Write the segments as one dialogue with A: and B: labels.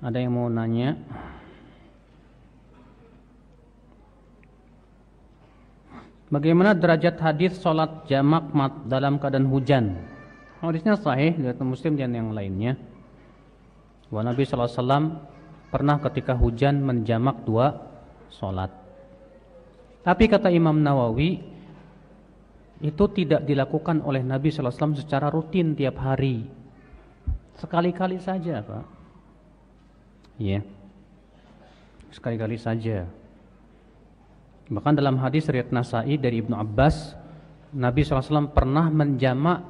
A: Ada yang mau nanya? Bagaimana derajat hadis sholat jamak mat dalam keadaan hujan? Hadisnya sahih dari Muslim dan yang lainnya. Wa Nabi Wasallam pernah ketika hujan menjamak dua sholat. Tapi kata Imam Nawawi itu tidak dilakukan oleh Nabi SAW secara rutin tiap hari. Sekali-kali saja, Pak ya sekali-kali saja bahkan dalam hadis riwayat Nasai dari Ibnu Abbas Nabi SAW pernah menjamak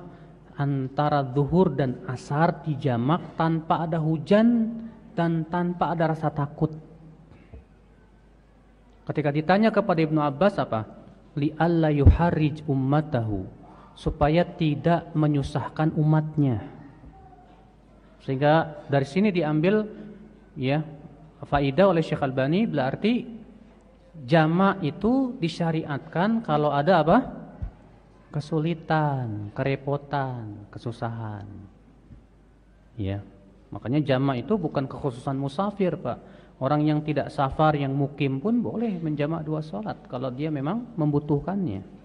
A: antara zuhur dan asar di jamak tanpa ada hujan dan tanpa ada rasa takut ketika ditanya kepada Ibnu Abbas apa li alla yuharij ummatahu supaya tidak menyusahkan umatnya sehingga dari sini diambil ya faida oleh Syekh Albani berarti jama' itu disyariatkan kalau ada apa? kesulitan, kerepotan, kesusahan. Ya. Makanya jama' itu bukan kekhususan musafir, Pak. Orang yang tidak safar, yang mukim pun boleh menjamak dua sholat kalau dia memang membutuhkannya.